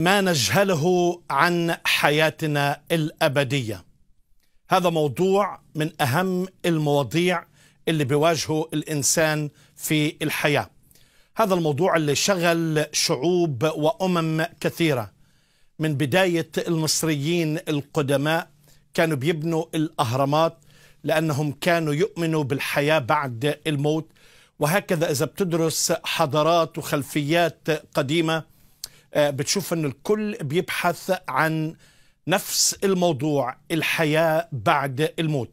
ما نجهله عن حياتنا الابديه هذا موضوع من اهم المواضيع اللي بيواجهه الانسان في الحياه هذا الموضوع اللي شغل شعوب وامم كثيره من بدايه المصريين القدماء كانوا بيبنوا الاهرامات لانهم كانوا يؤمنوا بالحياه بعد الموت وهكذا اذا بتدرس حضارات وخلفيات قديمه آه، بتشوف ان الكل بيبحث عن نفس الموضوع الحياه بعد الموت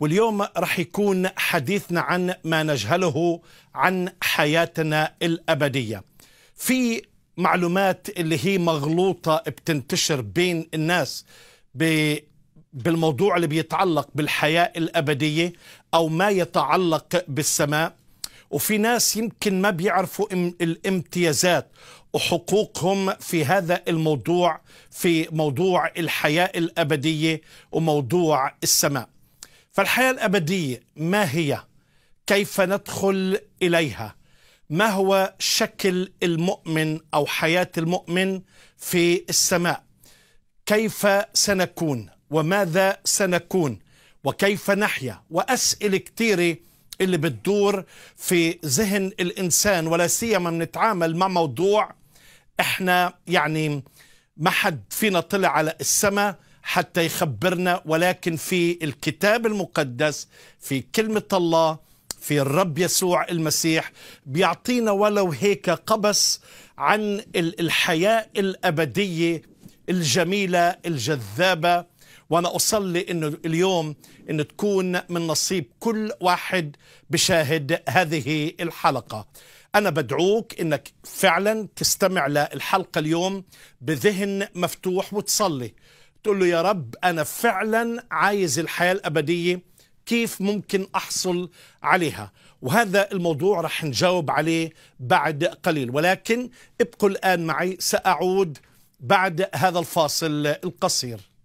واليوم راح يكون حديثنا عن ما نجهله عن حياتنا الابديه في معلومات اللي هي مغلوطه بتنتشر بين الناس بالموضوع اللي بيتعلق بالحياه الابديه او ما يتعلق بالسماء وفي ناس يمكن ما بيعرفوا الامتيازات وحقوقهم في هذا الموضوع في موضوع الحياة الأبدية وموضوع السماء فالحياة الأبدية ما هي كيف ندخل إليها ما هو شكل المؤمن أو حياة المؤمن في السماء كيف سنكون وماذا سنكون وكيف نحيا وأسئلة كثيرة اللي بتدور في ذهن الانسان ولا سيما بنتعامل مع موضوع احنا يعني ما حد فينا طلع على السماء حتى يخبرنا ولكن في الكتاب المقدس في كلمه الله في الرب يسوع المسيح بيعطينا ولو هيك قبس عن الحياه الابديه الجميله الجذابه وأنا أصلي أنه اليوم أنه تكون من نصيب كل واحد بشاهد هذه الحلقة أنا بدعوك أنك فعلا تستمع للحلقة اليوم بذهن مفتوح وتصلي تقول له يا رب أنا فعلا عايز الحياة الأبدية كيف ممكن أحصل عليها وهذا الموضوع رح نجاوب عليه بعد قليل ولكن ابقوا الآن معي سأعود بعد هذا الفاصل القصير